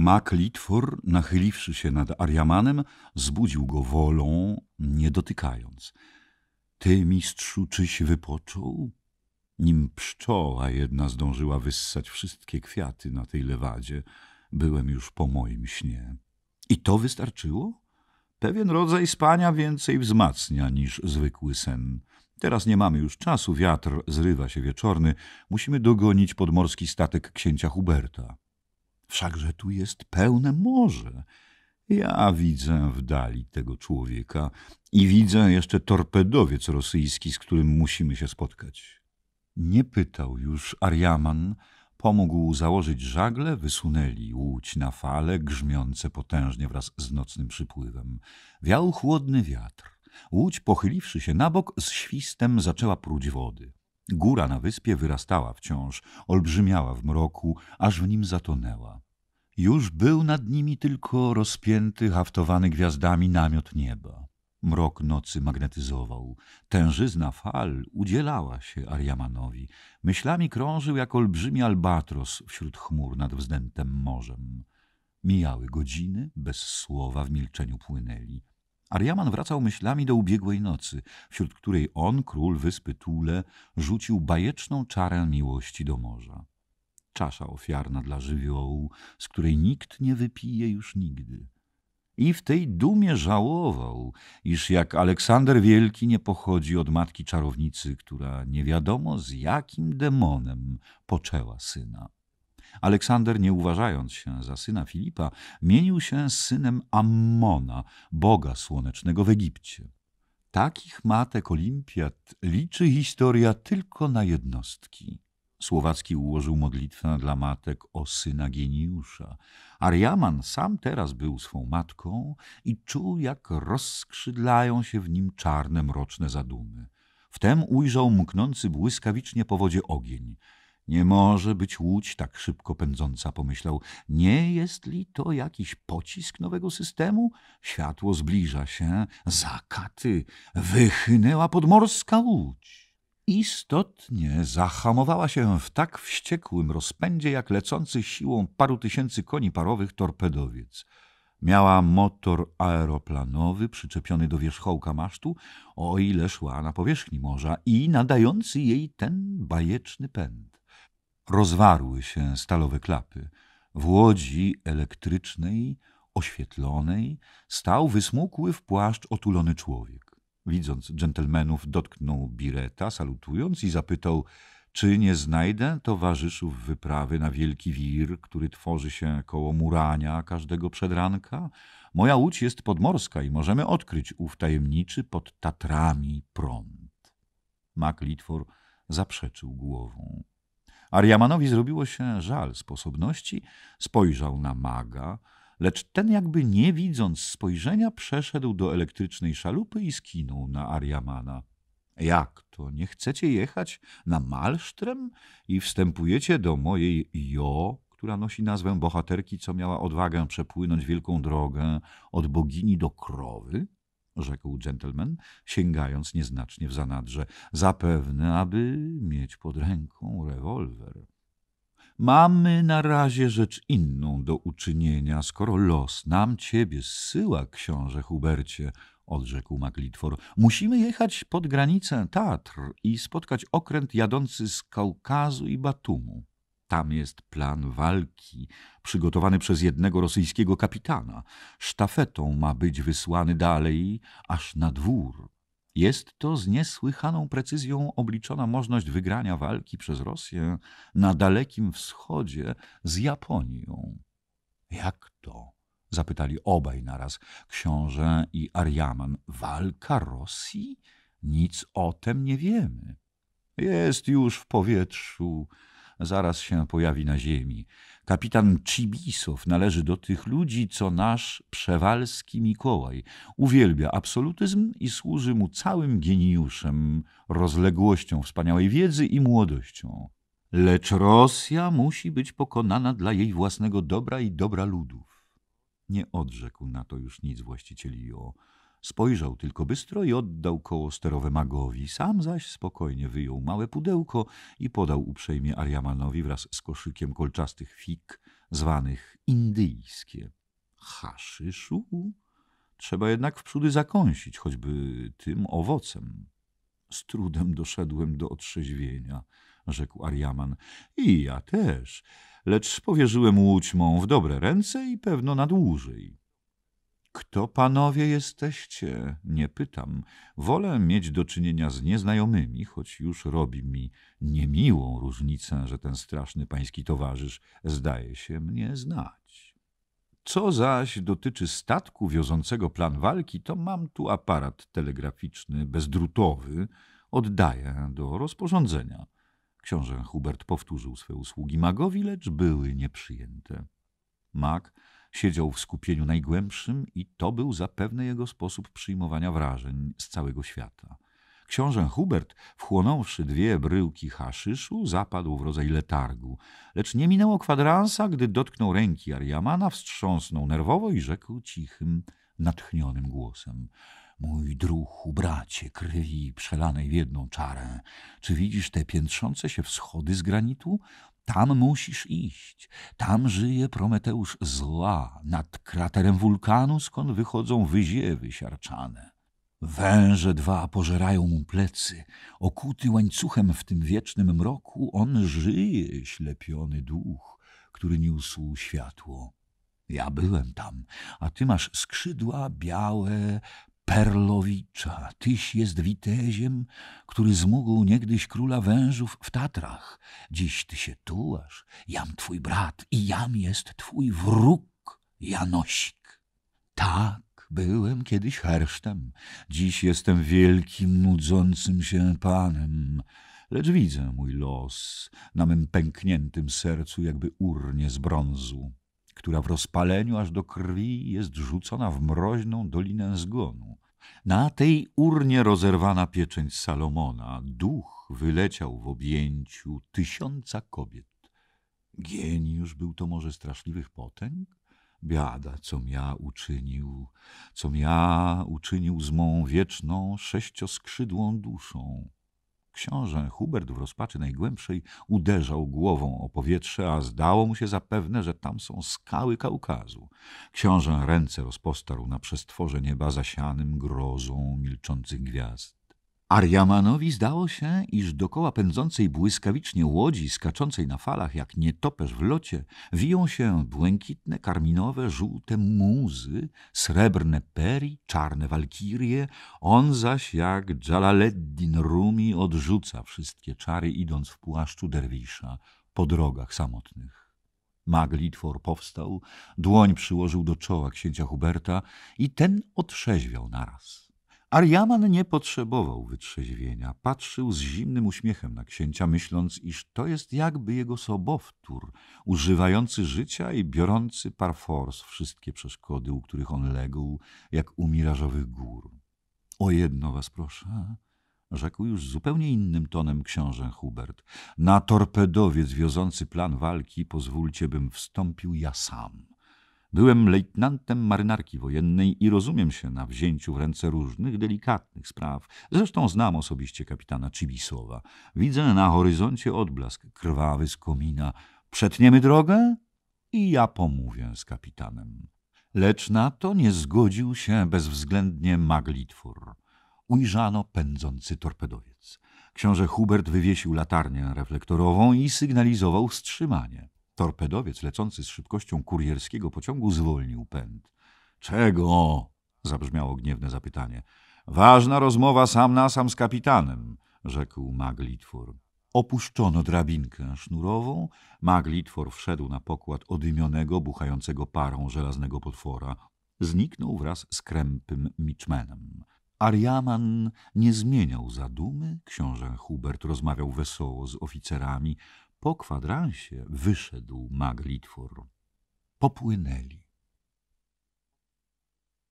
Mak Litwor, nachyliwszy się nad Ariamanem, zbudził go wolą, nie dotykając. Ty, mistrzu, czyś wypoczął? Nim pszczoła jedna zdążyła wyssać wszystkie kwiaty na tej lewadzie, byłem już po moim śnie. I to wystarczyło? Pewien rodzaj spania więcej wzmacnia niż zwykły sen. Teraz nie mamy już czasu, wiatr zrywa się wieczorny, musimy dogonić podmorski statek księcia Huberta. Wszakże tu jest pełne morze. Ja widzę w dali tego człowieka i widzę jeszcze torpedowiec rosyjski, z którym musimy się spotkać. Nie pytał już Ariaman, pomógł założyć żagle, wysunęli łódź na fale, grzmiące potężnie wraz z nocnym przypływem. Wiał chłodny wiatr. Łódź, pochyliwszy się na bok, z świstem zaczęła pruć wody. Góra na wyspie wyrastała wciąż, olbrzymiała w mroku, aż w nim zatonęła. Już był nad nimi tylko rozpięty, haftowany gwiazdami namiot nieba. Mrok nocy magnetyzował. Tężyzna fal udzielała się Ariamanowi. Myślami krążył jak olbrzymi albatros wśród chmur nad wzdętem morzem. Mijały godziny, bez słowa w milczeniu płynęli. Ariaman wracał myślami do ubiegłej nocy, wśród której on, król wyspy Tule, rzucił bajeczną czarę miłości do morza czasza ofiarna dla żywiołu, z której nikt nie wypije już nigdy. I w tej dumie żałował, iż jak Aleksander Wielki nie pochodzi od matki czarownicy, która nie wiadomo z jakim demonem poczęła syna. Aleksander, nie uważając się za syna Filipa, mienił się z synem Ammona, boga słonecznego w Egipcie. Takich matek olimpiad liczy historia tylko na jednostki. Słowacki ułożył modlitwę dla matek o syna geniusza. Ariaman sam teraz był swą matką i czuł, jak rozskrzydlają się w nim czarne, mroczne zadumy. Wtem ujrzał mknący błyskawicznie po wodzie ogień. Nie może być łódź tak szybko pędząca, pomyślał. Nie jest li to jakiś pocisk nowego systemu? Światło zbliża się, zakaty, wychynęła podmorska łódź. Istotnie zahamowała się w tak wściekłym rozpędzie, jak lecący siłą paru tysięcy koni parowych torpedowiec. Miała motor aeroplanowy przyczepiony do wierzchołka masztu, o ile szła na powierzchni morza i nadający jej ten bajeczny pęd. Rozwarły się stalowe klapy. W łodzi elektrycznej, oświetlonej, stał wysmukły w płaszcz otulony człowiek. Widząc dżentelmenów, dotknął Bireta, salutując i zapytał, czy nie znajdę towarzyszów wyprawy na wielki wir, który tworzy się koło Murania każdego przedranka? Moja łódź jest podmorska i możemy odkryć ów tajemniczy pod Tatrami prąd. Mak Litwor zaprzeczył głową. Ariamanowi zrobiło się żal sposobności, spojrzał na maga, lecz ten jakby nie widząc spojrzenia przeszedł do elektrycznej szalupy i skinął na Ariamana. Jak to? Nie chcecie jechać na Malsztrem i wstępujecie do mojej Jo, która nosi nazwę bohaterki, co miała odwagę przepłynąć wielką drogę od bogini do krowy? rzekł dżentelmen, sięgając nieznacznie w zanadrze, zapewne, aby mieć pod ręką rewolwer. Mamy na razie rzecz inną do uczynienia, skoro los nam ciebie zsyła, książę Hubercie, odrzekł Maglitwor. Musimy jechać pod granicę Tatr i spotkać okręt jadący z Kaukazu i Batumu. Tam jest plan walki, przygotowany przez jednego rosyjskiego kapitana. Sztafetą ma być wysłany dalej, aż na dwór. Jest to z niesłychaną precyzją obliczona możliwość wygrania walki przez Rosję na Dalekim Wschodzie z Japonią. Jak to? zapytali obaj naraz książę i Ariaman. Walka Rosji? Nic o tym nie wiemy. Jest już w powietrzu, zaraz się pojawi na ziemi. Kapitan Cibisow należy do tych ludzi, co nasz przewalski Mikołaj. Uwielbia absolutyzm i służy mu całym geniuszem, rozległością wspaniałej wiedzy i młodością. Lecz Rosja musi być pokonana dla jej własnego dobra i dobra ludów. Nie odrzekł na to już nic właścicieli o. Spojrzał tylko bystro i oddał koło sterowe magowi. Sam zaś spokojnie wyjął małe pudełko i podał uprzejmie Ariamanowi wraz z koszykiem kolczastych fig, zwanych indyjskie. Haszyszu? Trzeba jednak wprzódy zakąsić, choćby tym owocem. Z trudem doszedłem do otrzeźwienia, rzekł Ariaman. I ja też, lecz powierzyłem łódźmą w dobre ręce i pewno na dłużej. Kto panowie jesteście? Nie pytam. Wolę mieć do czynienia z nieznajomymi, choć już robi mi niemiłą różnicę, że ten straszny pański towarzysz zdaje się mnie znać. Co zaś dotyczy statku wiozącego plan walki, to mam tu aparat telegraficzny bezdrutowy, oddaję do rozporządzenia. Książę Hubert powtórzył swe usługi magowi, lecz były nieprzyjęte. Mag Siedział w skupieniu najgłębszym i to był zapewne jego sposób przyjmowania wrażeń z całego świata. Książę Hubert, wchłonąwszy dwie bryłki haszyszu, zapadł w rodzaj letargu, lecz nie minęło kwadransa, gdy dotknął ręki Ariamana, wstrząsnął nerwowo i rzekł cichym, natchnionym głosem. Mój druhu, bracie, krwi przelanej w jedną czarę, czy widzisz te piętrzące się wschody z granitu? Tam musisz iść. Tam żyje Prometeusz zła, nad kraterem wulkanu, skąd wychodzą wyziewy siarczane. Węże dwa pożerają mu plecy. Okuty łańcuchem w tym wiecznym mroku, on żyje, ślepiony duch, który niósł światło. Ja byłem tam, a ty masz skrzydła białe, Perlowicza, tyś jest witeziem, który zmógł niegdyś króla wężów w Tatrach. Dziś ty się tułasz, jam twój brat i jam jest twój wróg, Janosik. Tak, byłem kiedyś hersztem, dziś jestem wielkim, nudzącym się panem. Lecz widzę mój los na mym pękniętym sercu, jakby urnie z brązu która w rozpaleniu aż do krwi jest rzucona w mroźną dolinę zgonu. Na tej urnie rozerwana pieczęć Salomona, duch wyleciał w objęciu tysiąca kobiet. Geniusz był to może straszliwych potęg? Biada, co ja uczynił, co ja uczynił z mą wieczną sześcioskrzydłą duszą. Książę Hubert w rozpaczy najgłębszej uderzał głową o powietrze, a zdało mu się zapewne, że tam są skały Kaukazu. Książę ręce rozpostarł na przestworze nieba zasianym grozą milczących gwiazd. Ariamanowi zdało się, iż dokoła pędzącej błyskawicznie łodzi, skaczącej na falach jak nietoperz w locie, wiją się błękitne, karminowe, żółte muzy, srebrne peri, czarne walkirie. On zaś jak Jalaleddin Rumi odrzuca wszystkie czary, idąc w płaszczu derwisza po drogach samotnych. Maglitwor powstał, dłoń przyłożył do czoła księcia Huberta i ten otrzeźwiał naraz. Ariaman nie potrzebował wytrzeźwienia. Patrzył z zimnym uśmiechem na księcia, myśląc, iż to jest jakby jego sobowtór, używający życia i biorący par force wszystkie przeszkody, u których on legł, jak u mirażowych gór. O jedno was proszę, rzekł już zupełnie innym tonem książę Hubert. Na torpedowiec wiozący plan walki pozwólcie, bym wstąpił ja sam. Byłem lejtnantem marynarki wojennej i rozumiem się na wzięciu w ręce różnych delikatnych spraw. Zresztą znam osobiście kapitana Cibisowa. Widzę na horyzoncie odblask krwawy z komina. Przetniemy drogę i ja pomówię z kapitanem. Lecz na to nie zgodził się bezwzględnie maglitwór. Ujrzano pędzący torpedowiec. Książę Hubert wywiesił latarnię reflektorową i sygnalizował wstrzymanie. Torpedowiec lecący z szybkością kurierskiego pociągu zwolnił pęd. Czego? zabrzmiało gniewne zapytanie. Ważna rozmowa sam na sam z kapitanem, rzekł maglitwór. Opuszczono drabinkę sznurową. Maglitwór wszedł na pokład odymionego, buchającego parą żelaznego potwora. Zniknął wraz z krępym miczmenem. Ariaman nie zmieniał zadumy, książę Hubert rozmawiał wesoło z oficerami, po kwadransie wyszedł Maglitwór. Popłynęli.